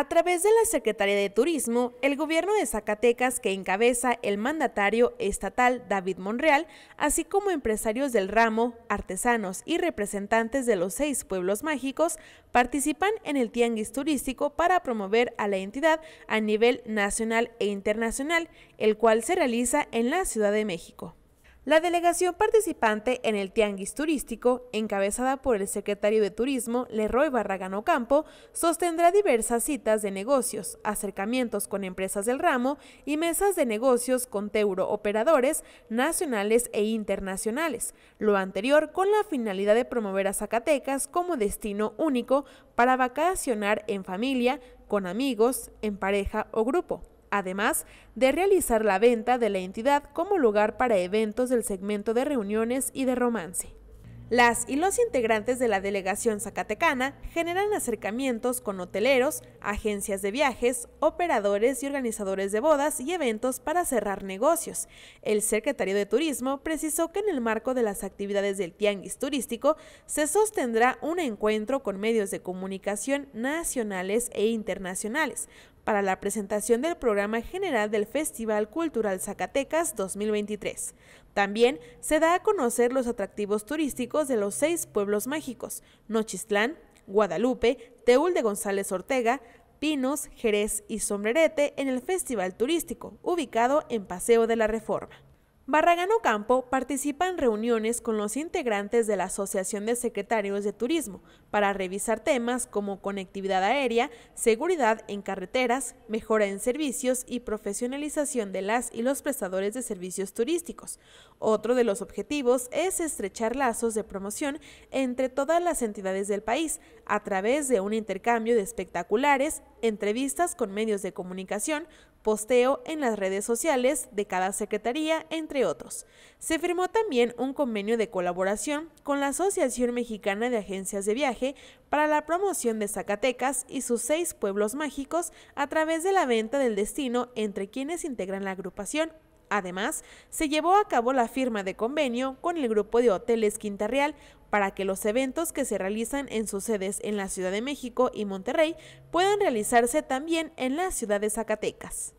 A través de la Secretaría de Turismo, el gobierno de Zacatecas, que encabeza el mandatario estatal David Monreal, así como empresarios del ramo, artesanos y representantes de los seis pueblos mágicos, participan en el Tianguis Turístico para promover a la entidad a nivel nacional e internacional, el cual se realiza en la Ciudad de México. La delegación participante en el Tianguis Turístico, encabezada por el secretario de Turismo, Leroy Barragán Ocampo, sostendrá diversas citas de negocios, acercamientos con empresas del ramo y mesas de negocios con teurooperadores operadores nacionales e internacionales, lo anterior con la finalidad de promover a Zacatecas como destino único para vacacionar en familia, con amigos, en pareja o grupo además de realizar la venta de la entidad como lugar para eventos del segmento de reuniones y de romance. Las y los integrantes de la delegación zacatecana generan acercamientos con hoteleros, agencias de viajes, operadores y organizadores de bodas y eventos para cerrar negocios. El secretario de Turismo precisó que en el marco de las actividades del Tianguis Turístico se sostendrá un encuentro con medios de comunicación nacionales e internacionales para la presentación del programa general del Festival Cultural Zacatecas 2023. También se da a conocer los atractivos turísticos de los seis pueblos mágicos, Nochistlán, Guadalupe, Teúl de González Ortega, Pinos, Jerez y Sombrerete en el Festival Turístico, ubicado en Paseo de la Reforma. Barragán Campo participa en reuniones con los integrantes de la Asociación de Secretarios de Turismo para revisar temas como conectividad aérea, seguridad en carreteras, mejora en servicios y profesionalización de las y los prestadores de servicios turísticos. Otro de los objetivos es estrechar lazos de promoción entre todas las entidades del país a través de un intercambio de espectaculares, entrevistas con medios de comunicación, posteo en las redes sociales de cada secretaría, entre otros. Se firmó también un convenio de colaboración con la Asociación Mexicana de Agencias de Viaje para la promoción de Zacatecas y sus seis pueblos mágicos a través de la venta del destino entre quienes integran la agrupación Además, se llevó a cabo la firma de convenio con el grupo de hoteles Quinta Real para que los eventos que se realizan en sus sedes en la Ciudad de México y Monterrey puedan realizarse también en la ciudad de Zacatecas.